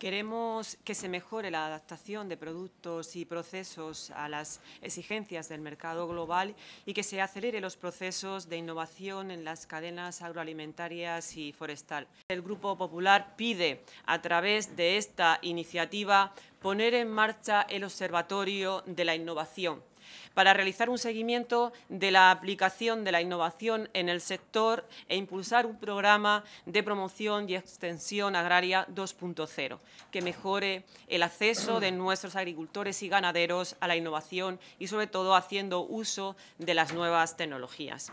Queremos que se mejore la adaptación de productos y procesos a las exigencias del mercado global y que se acelere los procesos de innovación en las cadenas agroalimentarias y forestal. El Grupo Popular pide, a través de esta iniciativa, poner en marcha el Observatorio de la Innovación para realizar un seguimiento de la aplicación de la innovación en el sector e impulsar un programa de promoción y extensión agraria 2.0 que mejore el acceso de nuestros agricultores y ganaderos a la innovación y sobre todo haciendo uso de las nuevas tecnologías.